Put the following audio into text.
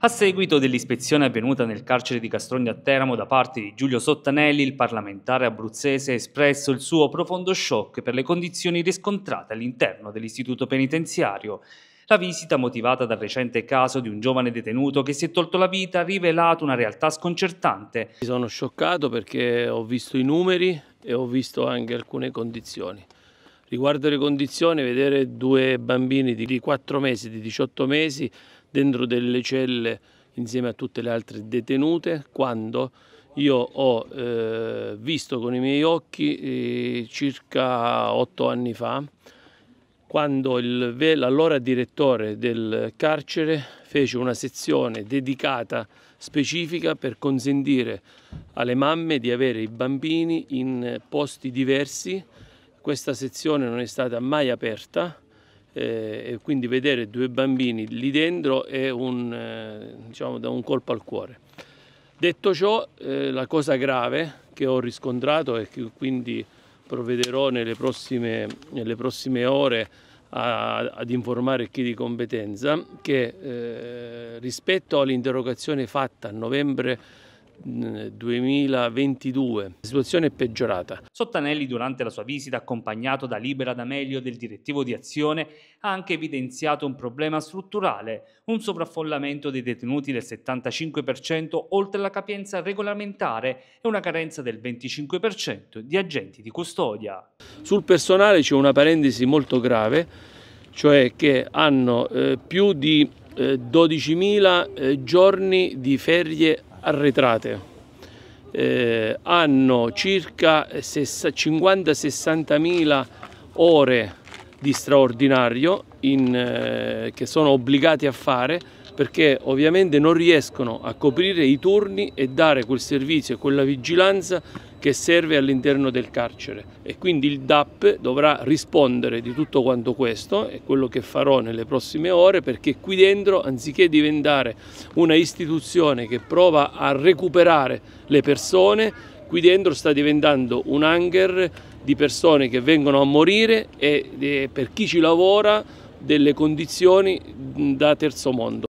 A seguito dell'ispezione avvenuta nel carcere di Castrogna a Teramo da parte di Giulio Sottanelli, il parlamentare abruzzese ha espresso il suo profondo shock per le condizioni riscontrate all'interno dell'istituto penitenziario. La visita, motivata dal recente caso di un giovane detenuto che si è tolto la vita, ha rivelato una realtà sconcertante. Mi sono scioccato perché ho visto i numeri e ho visto anche alcune condizioni. Riguardo le condizioni, vedere due bambini di 4 mesi, di 18 mesi, dentro delle celle insieme a tutte le altre detenute quando io ho eh, visto con i miei occhi eh, circa otto anni fa quando l'allora direttore del carcere fece una sezione dedicata specifica per consentire alle mamme di avere i bambini in posti diversi. Questa sezione non è stata mai aperta eh, e quindi vedere due bambini lì dentro è un, eh, diciamo, da un colpo al cuore. Detto ciò, eh, la cosa grave che ho riscontrato e che quindi provvederò nelle prossime, nelle prossime ore a, ad informare chi di competenza che eh, rispetto all'interrogazione fatta a novembre 2022. La situazione è peggiorata. Sottanelli, durante la sua visita, accompagnato da Libera D'Amelio del direttivo di azione, ha anche evidenziato un problema strutturale, un sovraffollamento dei detenuti del 75% oltre la capienza regolamentare e una carenza del 25% di agenti di custodia. Sul personale c'è una parentesi molto grave, cioè che hanno eh, più di 12.000 eh, eh, giorni di ferie arretrate. Eh, hanno circa 50-60 mila ore di straordinario in, eh, che sono obbligati a fare perché ovviamente non riescono a coprire i turni e dare quel servizio e quella vigilanza che serve all'interno del carcere e quindi il DAP dovrà rispondere di tutto quanto questo è quello che farò nelle prossime ore perché qui dentro anziché diventare una istituzione che prova a recuperare le persone qui dentro sta diventando un hangar di persone che vengono a morire e eh, per chi ci lavora delle condizioni da terzo mondo.